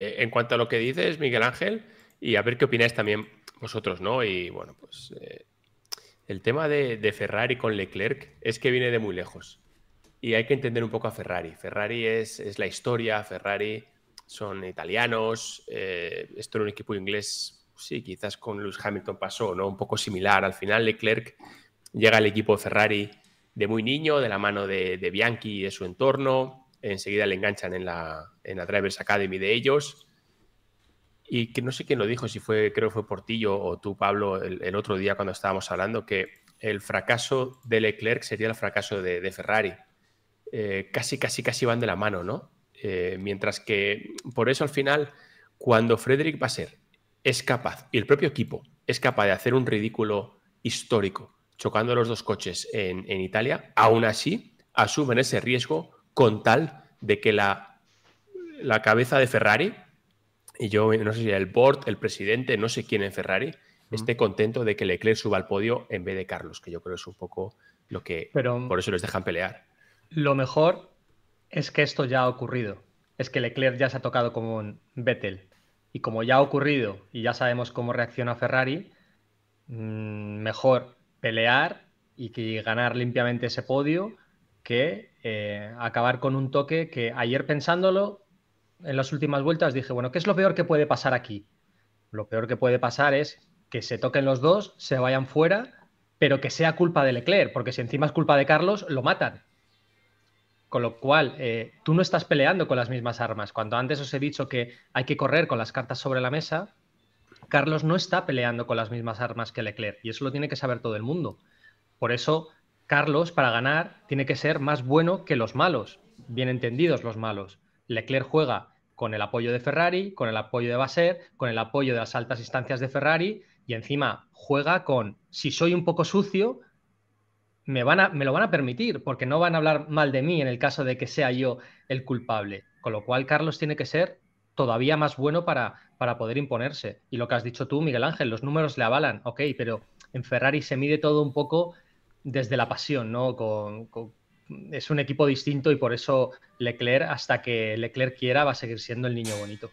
Eh, en cuanto a lo que dices, Miguel Ángel, y a ver qué opináis también vosotros, ¿no? Y bueno, pues eh, el tema de, Ferrari con Leclerc es que viene de muy lejos. Y hay que entender un poco a Ferrari. Ferrari es, es la historia, Ferrari son italianos, eh, esto era un equipo inglés, pues sí, quizás con Lewis Hamilton pasó, ¿no? Un poco similar. Al final Leclerc llega al equipo Ferrari de muy niño, de la mano de, de Bianchi y de su entorno, enseguida le enganchan en la, en la Drivers Academy de ellos. Y que no sé quién lo dijo, si fue, creo que fue Portillo o tú, Pablo, el, otro día cuando estábamos hablando, que el fracaso de Leclerc sería el fracaso de, Ferrari. Eh, casi, casi, casi van de la mano, ¿no? Eh, mientras que, por eso al final, cuando Frederick Basser es capaz, y el propio equipo es capaz de hacer un ridículo histórico, chocando los dos coches en, en Italia, aún así asumen ese riesgo con tal de que la, la cabeza de Ferrari, y yo no sé si el board, el presidente, no sé quién en Ferrari, esté contento de que Leclerc suba al podio en vez de Carlos, que yo creo que es un poco lo que Pero, por eso les dejan pelear. Lo mejor es que esto ya ha ocurrido, es que Leclerc ya se ha tocado como un Vettel. Y como ya ha ocurrido y ya sabemos cómo reacciona Ferrari, mm, mejor pelear y que ganar limpiamente ese podio que eh, acabar con un toque que ayer pensándolo, en las últimas vueltas dije, bueno, ¿qué es lo peor que puede pasar aquí? Lo peor que puede pasar es que se toquen los dos, se vayan fuera, pero que sea culpa de Leclerc, porque si encima es culpa de Carlos, lo matan. Con lo cual, eh, tú no estás peleando con las mismas armas. Cuando antes os he dicho que hay que correr con las cartas sobre la mesa, Carlos no está peleando con las mismas armas que Leclerc, y eso lo tiene que saber todo el mundo. Por eso Carlos, para ganar, tiene que ser más bueno que los malos, bien entendidos los malos. Leclerc juega con el apoyo de Ferrari, con el apoyo de Baser, con el apoyo de las altas instancias de Ferrari y encima juega con, si soy un poco sucio, me, van a, me lo van a permitir, porque no van a hablar mal de mí en el caso de que sea yo el culpable. Con lo cual, Carlos tiene que ser todavía más bueno para, para poder imponerse. Y lo que has dicho tú, Miguel Ángel, los números le avalan, ok, pero en Ferrari se mide todo un poco desde la pasión, ¿no? Con, es un equipo distinto y por eso Leclerc, hasta que Leclerc quiera, va a seguir siendo el niño bonito.